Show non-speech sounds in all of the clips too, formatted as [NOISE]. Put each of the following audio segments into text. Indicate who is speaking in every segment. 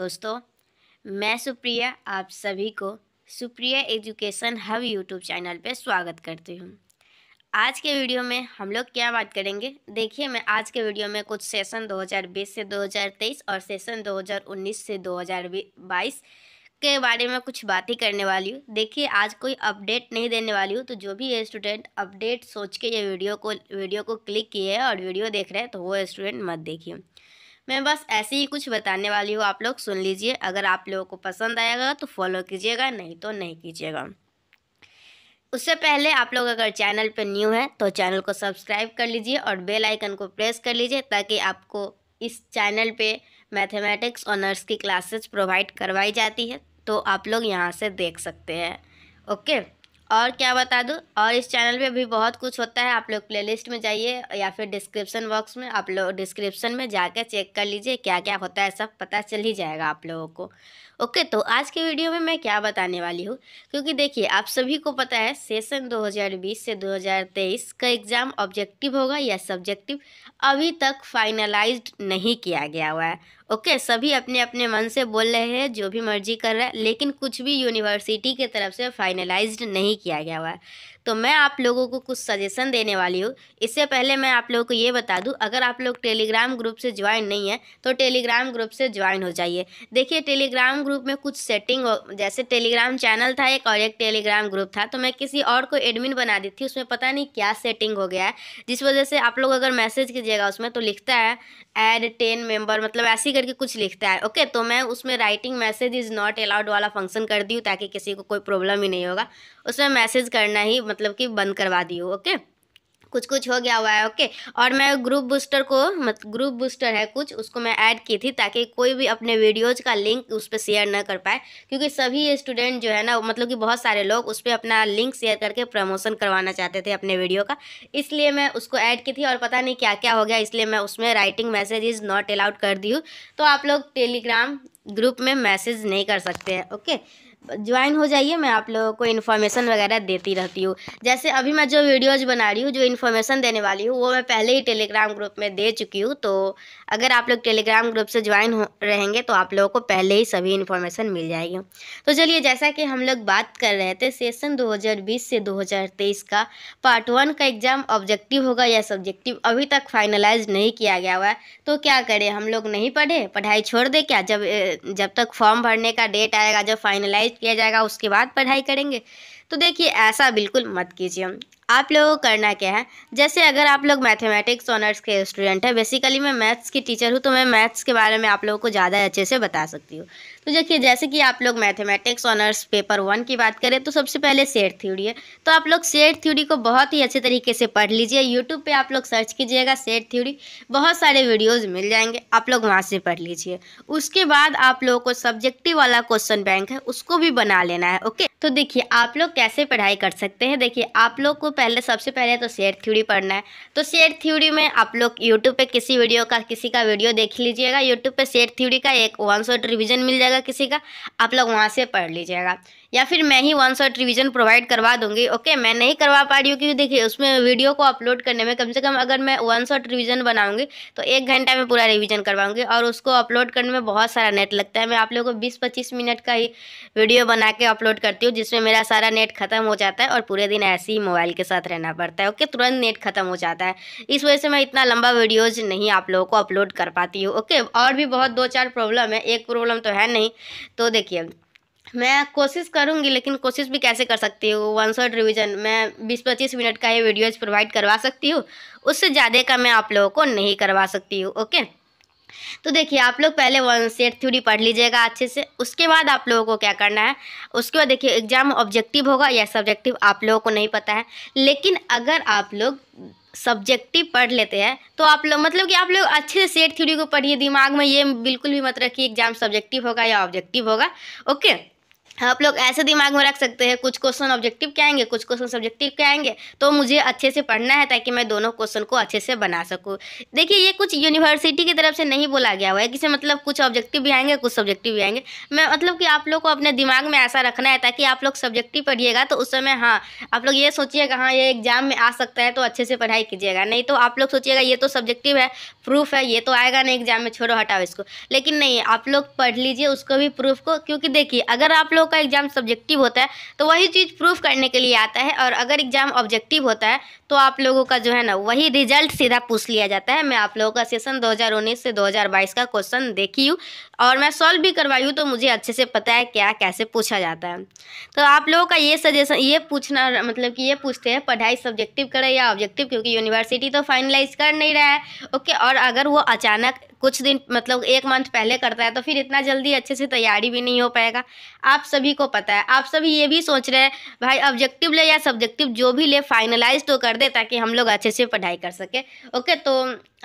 Speaker 1: दोस्तों मैं सुप्रिया आप सभी को Supriya education hub YouTube channel पर स्वागत करती हूँ आज के वीडियो में हम लोग क्या बात करेंगे देखिए मैं आज के वीडियो में कुछ सेशन 2020 से 2023 और सेशन 2019 से 2022 के बारे में कुछ बातें करने वाली हूँ देखिए आज कोई अपडेट नहीं देने वाली हूँ तो जो भी स्टूडेंट अपडेट सोच के ये वीडियो को वीडियो को क्लिक किए और वीडियो देख रहे हैं तो वो स्टूडेंट मत देखिए मैं बस ऐसे ही कुछ बताने वाली हूँ आप लोग सुन लीजिए अगर आप लोगों को पसंद आएगा तो फॉलो कीजिएगा नहीं तो नहीं कीजिएगा उससे पहले आप लोग अगर चैनल पर न्यू हैं तो चैनल को सब्सक्राइब कर लीजिए और बेल आइकन को प्रेस कर लीजिए ताकि आपको इस चैनल पे मैथमेटिक्स ऑनर्स की क्लासेस प्रोवाइड करवाई जाती है तो आप लोग यहाँ से देख सकते हैं ओके और क्या बता दूँ और इस चैनल पे भी बहुत कुछ होता है आप लोग प्लेलिस्ट में जाइए या फिर डिस्क्रिप्शन बॉक्स में आप लोग डिस्क्रिप्शन में जाकर चेक कर लीजिए क्या क्या होता है सब पता चल ही जाएगा आप लोगों को ओके तो आज के वीडियो में मैं क्या बताने वाली हूँ क्योंकि देखिए आप सभी को पता है सेशन 2020 से 2023 का एग्ज़ाम ऑब्जेक्टिव होगा या सब्जेक्टिव अभी तक फाइनलाइज्ड नहीं किया गया हुआ है ओके सभी अपने अपने मन से बोल रहे हैं जो भी मर्जी कर रहा है लेकिन कुछ भी यूनिवर्सिटी के तरफ से फ़ाइनलाइज नहीं किया गया हुआ है तो मैं आप लोगों को कुछ सजेशन देने वाली हूँ इससे पहले मैं आप लोगों को ये बता दूँ अगर आप लोग टेलीग्राम ग्रुप से ज्वाइन नहीं है तो टेलीग्राम ग्रुप से ज्वाइन हो जाइए देखिए टेलीग्राम ग्रुप में कुछ सेटिंग हो जैसे टेलीग्राम चैनल था एक और एक टेलीग्राम ग्रुप था तो मैं किसी और को एडमिन बना दी थी उसमें पता नहीं क्या सेटिंग हो गया है जिस वजह से आप लोग अगर मैसेज कीजिएगा उसमें तो लिखता है एड टेन मेंबर मतलब ऐसे करके कुछ लिखता है ओके तो मैं उसमें writing message is not allowed वाला फंक्शन कर दी हूँ ताकि किसी को कोई प्रॉब्लम ही नहीं होगा उसमें मैसेज करना ही मतलब कि बंद करवा दी ओके कुछ कुछ हो गया हुआ है ओके और मैं ग्रुप बूस्टर को मत ग्रुप बूस्टर है कुछ उसको मैं ऐड की थी ताकि कोई भी अपने वीडियोज़ का लिंक उस पर शेयर ना कर पाए क्योंकि सभी स्टूडेंट जो है ना मतलब कि बहुत सारे लोग उस पर अपना लिंक शेयर करके प्रमोशन करवाना चाहते थे अपने वीडियो का इसलिए मैं उसको ऐड की थी और पता नहीं क्या क्या हो गया इसलिए मैं उसमें writing message is not allowed कर दी हूँ तो आप लोग टेलीग्राम ग्रुप में मैसेज नहीं कर सकते हैं ओके ज्वाइन हो जाइए मैं आप लोगों को इन्फॉर्मेशन वगैरह देती रहती हूँ जैसे अभी मैं जो वीडियोज़ बना रही हूँ जो इन्फॉर्मेशन देने वाली हूँ वो मैं पहले ही टेलीग्राम ग्रुप में दे चुकी हूँ तो अगर आप लोग टेलीग्राम ग्रुप से ज्वाइन हो रहेंगे तो आप लोगों को पहले ही सभी इन्फॉर्मेशन मिल जाएगी तो चलिए जैसा कि हम लोग बात कर रहे थे सेशन दो से दो का पार्ट वन का एग्ज़ाम ऑब्जेक्टिव होगा या सब्जेक्टिव अभी तक फाइनलाइज नहीं किया गया हुआ है तो क्या करें हम लोग नहीं पढ़े पढ़ाई छोड़ दे क्या जब जब तक फॉर्म भरने का डेट आएगा जब फाइनलाइज किया जाएगा उसके बाद पढ़ाई करेंगे तो देखिए ऐसा बिल्कुल मत कीजिए आप लोगों को करना क्या है जैसे अगर आप लोग मैथमेटिक्स ऑनर्स के स्टूडेंट हैं बेसिकली मैं मैथ्स की टीचर हूँ तो मैं मैथ्स के बारे में आप लोगों को ज़्यादा अच्छे से बता सकती हूँ तो देखिए जैसे कि आप लोग मैथमेटिक्स ऑनर्स पेपर वन की बात करें तो सबसे पहले सेट थ्योरी है तो आप लोग सेट थ्योरी को बहुत ही अच्छे तरीके से पढ़ लीजिए यूट्यूब पर आप लोग सर्च कीजिएगा सेट थ्योरी बहुत सारे वीडियोज़ मिल जाएंगे आप लोग वहाँ से पढ़ लीजिए उसके बाद आप लोगों को सब्जेक्टिव वाला क्वेश्चन बैंक है उसको भी बना लेना है ओके तो देखिए आप लोग कैसे पढ़ाई कर सकते हैं देखिए आप लोग को पहले सबसे पहले तो शेयर थ्योरी पढ़ना है तो शेयर थ्योरी में आप लोग यूट्यूब पे किसी वीडियो का किसी का वीडियो देख लीजिएगा यूट्यूब पे शेयर थ्योरी का एक वन शॉट रिविज़न मिल जाएगा किसी का आप लोग वहाँ से पढ़ लीजिएगा या फिर मैं ही वन शॉट रिविज़न प्रोवाइड करवा दूँगी ओके मैं नहीं करवा पा रही हूँ क्योंकि देखिए उसमें वीडियो को अपलोड करने में कम से कम अगर मैं वन शॉट रिविज़न बनाऊँगी तो एक घंटा में पूरा रिविज़न करवाऊँगी और उसको अपलोड करने में बहुत सारा नेट लगता है मैं आप लोग को बीस पच्चीस मिनट का ही वीडियो बना के अपलोड करती हूँ हूँ जिसमें मेरा सारा नेट ख़त्म हो जाता है और पूरे दिन ऐसे ही मोबाइल के साथ रहना पड़ता है ओके तुरंत नेट ख़त्म हो जाता है इस वजह से मैं इतना लंबा वीडियोज़ नहीं आप लोगों को अपलोड कर पाती हूँ ओके और भी बहुत दो चार प्रॉब्लम है एक प्रॉब्लम तो है नहीं तो देखिए मैं कोशिश करूंगी लेकिन कोशिश भी कैसे कर सकती हूँ वन शॉट रिविज़न मैं 20-25 मिनट का ये वीडियोज़ प्रोवाइड करवा सकती हूँ उससे ज़्यादा का मैं आप लोगों को नहीं करवा सकती हूँ ओके तो देखिए आप लोग पहले वन सेट थ्योरी पढ़ लीजिएगा अच्छे से उसके बाद आप लोगों को क्या करना है उसके बाद देखिए एग्जाम ऑब्जेक्टिव होगा या सब्जेक्टिव आप लोगों को नहीं पता है लेकिन अगर आप लोग सब्जेक्टिव पढ़ लेते हैं तो आप लोग मतलब कि आप लोग अच्छे से सेट थ्योरी को पढ़िए दिमाग में ये बिल्कुल भी मत रखिए एग्जाम सब्जेक्टिव होगा या ऑब्जेक्टिव होगा ओके आप लोग ऐसे दिमाग में रख सकते हैं कुछ क्वेश्चन ऑब्जेक्टिव के आएंगे कुछ क्वेश्चन सब्जेक्टिव के आएंगे तो मुझे अच्छे से पढ़ना है ताकि मैं दोनों क्वेश्चन को अच्छे से बना सकूँ देखिए ये कुछ यूनिवर्सिटी की तरफ से नहीं बोला गया हुआ है किसे मतलब कुछ ऑब्जेक्टिव भी आएंगे कुछ सब्जेक्टिव भी आएंगे मैं मतलब कि आप लोग को अपने दिमाग में ऐसा रखना है ताकि आप लोग सब्जेक्टिव पढ़िएगा तो उस समय हाँ आप लोग ये सोचिएगा हाँ ये एग्जाम में आ सकता है तो अच्छे से पढ़ाई कीजिएगा नहीं तो आप लोग सोचिएगा ये तो सब्जेक्टिव है प्रूफ है ये तो आएगा नहीं एग्जाम में छोड़ो हटाओ इसको लेकिन नहीं आप लोग पढ़ लीजिए उसको भी प्रूफ को क्योंकि देखिए अगर आप लोग लोगों का एग्ज़ाम सब्जेक्टिव होता है तो वही चीज़ प्रूफ करने के लिए आता है और अगर एग्ज़ाम ऑब्जेक्टिव होता है तो आप लोगों का जो है ना वही रिजल्ट सीधा पूछ लिया जाता है मैं आप लोगों का सेशन 2019 से 2022 का क्वेश्चन देखी हूँ और मैं सॉल्व भी करवाई हूँ तो मुझे अच्छे से पता है क्या कैसे पूछा जाता है तो आप लोगों का ये सजेशन ये पूछना मतलब कि ये पूछते हैं पढ़ाई सब्जेक्टिव करें या ऑब्जेक्टिव क्योंकि यूनिवर्सिटी तो फाइनलाइज कर नहीं रहा है ओके और अगर वो अचानक कुछ दिन मतलब एक मंथ पहले करता है तो फिर इतना जल्दी अच्छे से तैयारी भी नहीं हो पाएगा आप सभी को पता है आप सभी ये भी सोच रहे हैं भाई ऑब्जेक्टिव ले या सब्जेक्टिव जो भी ले फाइनलाइज तो कर दे ताकि हम लोग अच्छे से पढ़ाई कर सके ओके तो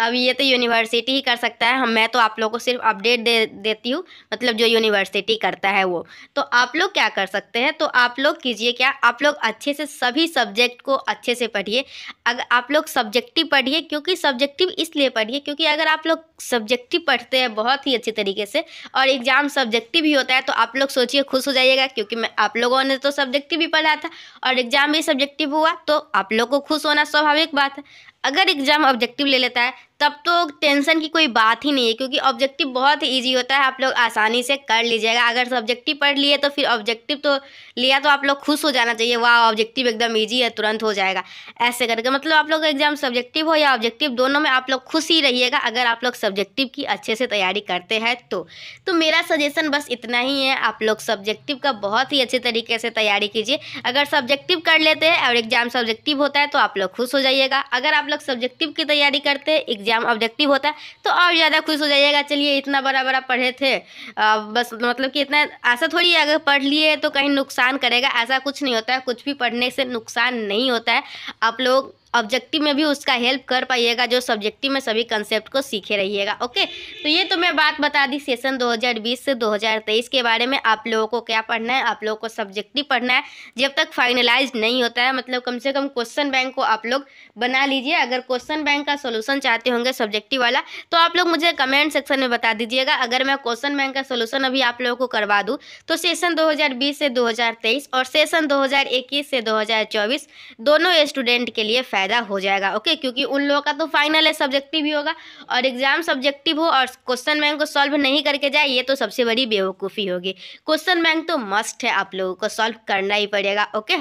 Speaker 1: अब ये तो यूनिवर्सिटी ही कर सकता है हम मैं तो आप लोग को सिर्फ अपडेट दे देती हूँ मतलब जो यूनिवर्सिटी करता है वो तो आप लोग क्या कर सकते हैं तो आप लोग कीजिए क्या आप लोग अच्छे से सभी सब्जेक्ट को अच्छे से पढ़िए अगर आप लोग सब्जेक्टिव पढ़िए क्योंकि सब्जेक्टिव इसलिए पढ़िए क्योंकि अगर आप लोग सब सब्जेक्टिव पढ़ते हैं बहुत ही अच्छे तरीके से और एग्ज़ाम सब्जेक्टिव ही होता है तो आप लोग सोचिए खुश हो जाइएगा क्योंकि मैं आप लोगों ने तो सब्जेक्टिव ही पढ़ा था और एग्ज़ाम भी सब्जेक्टिव हुआ तो आप लोग को खुश होना स्वाभाविक बात है अगर एग्ज़ाम ऑब्जेक्टिव ले लेता है तब तो टेंशन की कोई बात ही नहीं है क्योंकि ऑब्जेक्टिव बहुत ही ईजी होता है आप लोग आसानी से कर लीजिएगा अगर सब्जेक्टिव पढ़ लिए तो फिर ऑब्जेक्टिव तो लिया तो आप लोग खुश हो जाना चाहिए वाह ऑब्जेक्टिव एकदम ईजी है तुरंत हो जाएगा ऐसे करके मतलब आप लोग का एग्ज़ाम सब्जेक्टिव हो या ऑब्जेक्टिव दोनों में आप लोग खुश ही रहिएगा अगर आप लोग सब्जेक्टिव की अच्छे से तैयारी करते हैं तो, तो मेरा सजेशन बस इतना ही है आप लोग सब्जेक्टिव का बहुत ही अच्छे तरीके से तैयारी कीजिए अगर सब्जेक्टिव कर लेते हैं और एग्ज़ाम सब्जेक्टिव होता है तो आप लोग खुश हो जाइएगा अगर आप लोग सब्जेक्टिव की तैयारी करते हैं एग्जाम ऑब्जेक्टिव होता है तो और ज़्यादा खुश हो जाइएगा चलिए इतना बड़ा बड़ा पढ़े थे आ, बस मतलब कि इतना आशा थोड़ी है अगर पढ़ लिए तो कहीं नुकसान करेगा ऐसा कुछ नहीं होता है कुछ भी पढ़ने से नुकसान नहीं होता है आप लोग ऑब्जेक्टिव में भी उसका हेल्प कर पाइएगा जो सब्जेक्टिव में सभी कंसेप्ट को सीखे रहिएगा ओके तो ये तो मैं बात बता दी सेशन 2020 से 2023 के बारे में आप लोगों को क्या पढ़ना है आप लोगों को सब्जेक्टिव पढ़ना है जब तक फाइनलाइज नहीं होता है मतलब कम से कम क्वेश्चन बैंक को आप लोग बना लीजिए अगर क्वेश्चन बैंक का सोल्यूशन चाहते होंगे सब्जेक्टिव वाला तो आप लोग मुझे कमेंट सेक्शन में बता दीजिएगा अगर मैं क्वेश्चन बैंक का सोल्यूशन अभी आप लोगों को करवा दूँ तो सेशन दो से दो और सेशन दो से दो दोनों स्टूडेंट के लिए फैल फ़ायदा हो जाएगा ओके क्योंकि उन लोगों का तो फाइनल है सब्जेक्टिव ही होगा और एग्ज़ाम सब्जेक्टिव हो और क्वेश्चन बैंक को सॉल्व नहीं करके जाए ये तो सबसे बड़ी बेवकूफ़ी होगी क्वेश्चन बैंक तो मस्ट है आप लोगों को सॉल्व करना ही पड़ेगा ओके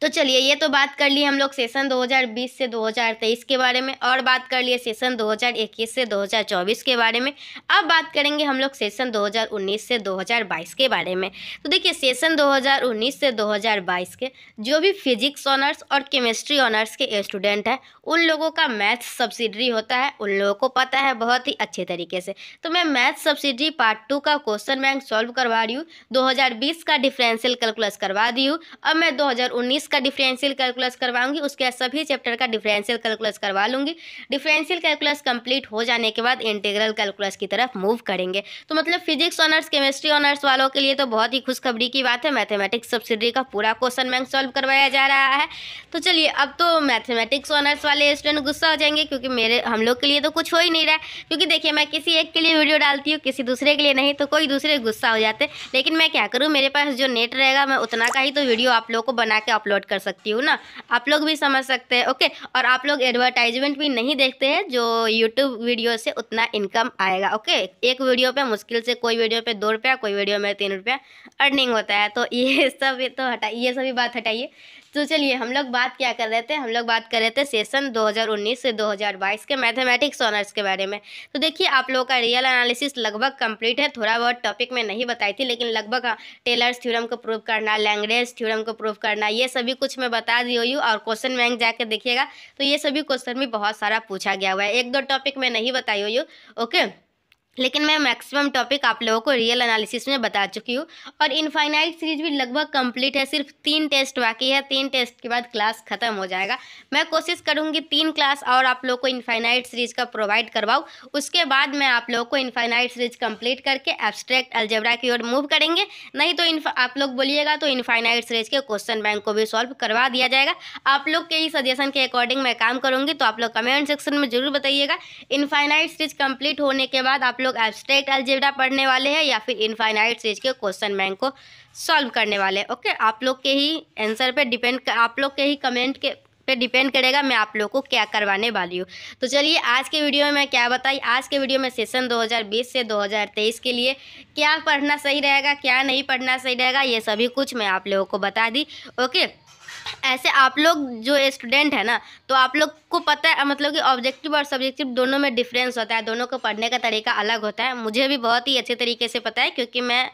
Speaker 1: तो चलिए ये तो बात कर ली हम लोग सेशन 2020 से 2023 के बारे में और बात कर लिए सेशन 2021 से 2024 के बारे में अब बात करेंगे हम लोग सेशन 2019 से 2022 के बारे में तो देखिए सेशन 2019 से 2022 के जो भी फिजिक्स ऑनर्स और केमिस्ट्री ऑनर्स के स्टूडेंट हैं उन लोगों का मैथ्स सब्सिडरी होता है उन लोगों को पता है बहुत ही अच्छे तरीके से तो मैं मैथ्स सब्सिडरी पार्ट टू का क्वेश्चन बैंक सॉल्व करवा रही हूँ दो का डिफ्रेंशियल कैलकुलस करवा दी हूँ अब मैं दो 2019 का डिफरेंशियल कैलकुलस करवाऊंगी उसके बाद सभी चैप्टर का डिफरेंशियल कैलकुलस करवा लूँगी डिफरेंशियल कैलकुलस कंप्लीट हो जाने के बाद इंटीग्रल कैलकुलस की तरफ मूव करेंगे तो मतलब फिजिक्स ऑनर्स केमिस्ट्री ऑनर्स वालों के लिए तो बहुत ही खुशखबरी की बात है मैथमेटिक्स सब्सिडी का पूरा क्वेश्चन बैंक सॉल्व करवाया जा रहा है तो चलिए अब तो मैथमेटिक्स ऑनर्स वाले स्टूडेंट गुस्सा हो जाएंगे क्योंकि मेरे हम लोग के लिए तो कुछ हो ही नहीं रहा है क्योंकि देखिए मैं किसी एक के लिए वीडियो डालती हूँ किसी दूसरे के लिए नहीं तो कोई दूसरे गुस्सा हो जाते लेकिन मैं क्या करूँ मेरे पास जो नेट रहेगा मैं उतना का ही तो वीडियो आप लोग को बना के अपलोड कर सकती हूँ ना आप लोग भी समझ सकते हैं ओके और आप लोग एडवर्टाइजमेंट भी नहीं देखते हैं जो यूट्यूब वीडियो से उतना इनकम आएगा ओके एक वीडियो पे मुश्किल से कोई वीडियो पे दो रुपया कोई वीडियो में तीन रुपया अर्निंग होता है तो ये [LAUGHS] सब तो हटा ये सभी बात हटाइए तो चलिए हम लोग बात क्या कर रहे थे हम लोग बात कर रहे थे सेशन 2019 से 2022 के मैथमेटिक्स ऑनर्स के बारे में तो देखिए आप लोगों का रियल एनालिसिस लगभग कंप्लीट है थोड़ा बहुत टॉपिक में नहीं बताई थी लेकिन लगभग टेलर्स हाँ, थ्योरम को प्रूव करना लैंग्वेज थ्योरम को प्रूव करना ये सभी कुछ मैं बता दी हुई और क्वेश्चन बैंक जाकर देखिएगा तो ये सभी क्वेश्चन भी बहुत सारा पूछा गया हुआ है एक दो टॉपिक में नहीं बताई हुई ओके लेकिन मैं मैक्सिमम टॉपिक आप लोगों को रियल एनालिसिस में बता चुकी हूँ और इनफाइनाइट सीरीज भी लगभग कंप्लीट है सिर्फ तीन टेस्ट बाकी है तीन टेस्ट के बाद क्लास खत्म हो जाएगा मैं कोशिश करूँगी तीन क्लास और आप लोगों को इनफाइनाइट सीरीज का प्रोवाइड करवाऊँ उसके बाद मैं आप लोगों को इनफाइनाइट सीरीज कम्प्लीट करके एब्स्ट्रैक्ट अलजेबरा की ओर मूव करेंगे नहीं तो आप लोग बोलिएगा तो इनफाइनाइट सीरीज के क्वेश्चन बैंक को भी सॉल्व करवा दिया जाएगा आप लोग के ही सजेशन के अकॉर्डिंग मैं काम करूँगी तो आप लोग कमेंट सेक्शन में जरूर बताइएगा इनफाइनाइट सीरीज कम्प्लीट होने के बाद आप लोग एब्स्ट्रैक्ट अलजेबरा पढ़ने वाले हैं या फिर इनफाइनाइट सीरीज के क्वेश्चन बैंक को सॉल्व करने वाले हैं ओके आप लोग के ही आंसर पे डिपेंड आप लोग के ही कमेंट के पे डिपेंड करेगा मैं आप लोग को क्या करवाने वाली हूँ तो चलिए आज के वीडियो में मैं क्या बताई आज के वीडियो में सेशन 2020 से 2023 के लिए क्या पढ़ना सही रहेगा क्या नहीं पढ़ना सही रहेगा ये सभी कुछ मैं आप लोगों को बता दी ओके ऐसे आप लोग जो स्टूडेंट है ना तो आप लोग को पता है मतलब कि ऑब्जेक्टिव और सब्जेक्टिव दोनों में डिफरेंस होता है दोनों को पढ़ने का तरीका अलग होता है मुझे भी बहुत ही अच्छे तरीके से पता है क्योंकि मैं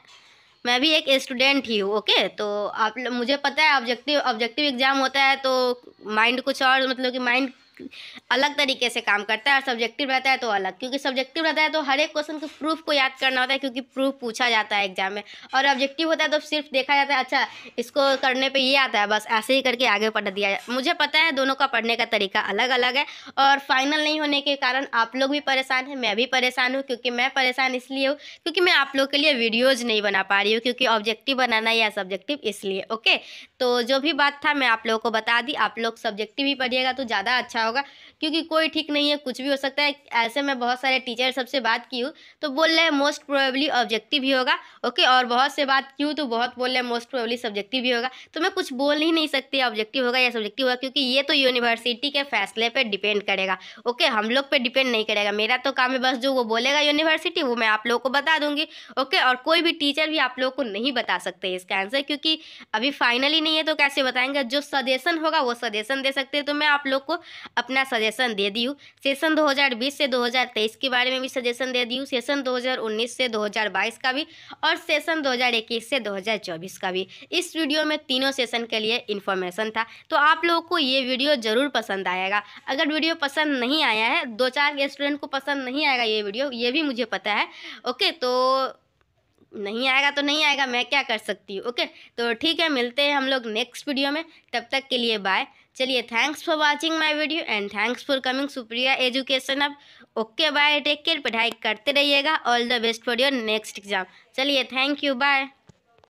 Speaker 1: मैं भी एक स्टूडेंट ही हूँ ओके तो आप मुझे पता है ऑब्जेक्टिव ऑब्जेक्टिव एग्ज़ाम होता है तो माइंड कुछ और मतलब कि माइंड अलग तरीके से काम करता है और सब्जेक्टिव रहता है तो अलग क्योंकि सब्जेक्टिव रहता है तो हर एक क्वेश्चन के प्रूफ को याद करना होता है क्योंकि प्रूफ पूछा जाता है एग्जाम में और ऑब्जेक्टिव होता है तो सिर्फ देखा जाता है अच्छा इसको करने पर ये आता है बस ऐसे ही करके आगे पढ़ दिया जाए मुझे पता है दोनों का पढ़ने का तरीका अलग अलग है और फाइनल नहीं होने के कारण आप लोग भी परेशान हैं मैं भी परेशान हूँ क्योंकि मैं परेशान इसलिए हूँ क्योंकि मैं आप लोग के लिए वीडियोज़ नहीं बना पा रही हूँ क्योंकि ऑब्जेक्टिव बनाना या सब्जेक्टिव इसलिए ओके तो जो भी बात था मैं आप लोगों को बता दी आप लोग सब्जेक्टिव ही पढ़िएगा तो ज़्यादा अच्छा होगा क्योंकि कोई ठीक नहीं है कुछ भी हो सकता है ऐसे में बहुत सारे टीचर सबसे बात की हूँ तो बोल रहे हैं मोस्ट प्रोबेबली ऑब्जेक्टिव ही होगा ओके और बहुत से बात की हूँ तो बहुत बोल रहे हैं मोस्ट प्रोबेबली सब्जेक्टिव ही होगा तो मैं कुछ बोल ही नहीं सकती ऑब्जेक्टिव होगा या सब्जेक्टिव होगा क्योंकि ये तो यूनिवर्सिटी के फैसले पर डिपेंड करेगा ओके हम लोग पर डिपेंड नहीं करेगा मेरा तो काम है बस जो वो बोलेगा यूनिवर्सिटी वो मैं आप लोगों को बता दूंगी ओके और कोई भी टीचर भी आप लोगों को नहीं बता सकते इसका आंसर क्योंकि अभी फाइनली नहीं है तो कैसे बताएंगे जो सजेशन होगा वो सजेशन दे सकते हैं तो मैं आप लोग को अपना सजेशन दे दी हूँ सेशन 2020 से 2023 के बारे में भी सजेशन दे दी हूँ सेशन 2019 से 2022 का भी और सेशन 2021 से 2024 का भी इस वीडियो में तीनों सेशन के लिए इन्फॉर्मेशन था तो आप लोगों को ये वीडियो ज़रूर पसंद आएगा अगर वीडियो पसंद नहीं आया है दो चार स्टूडेंट को पसंद नहीं आएगा ये वीडियो ये भी मुझे पता है ओके तो नहीं आएगा तो नहीं आएगा मैं क्या कर सकती हूँ ओके तो ठीक है मिलते हैं हम लोग नेक्स्ट वीडियो में तब तक के लिए बाय चलिए thanks for watching my video and thanks for coming Supriya education hub okay bye take care पढ़ाई करते रहिएगा all the best for your next exam चलिए थैंक यू बाय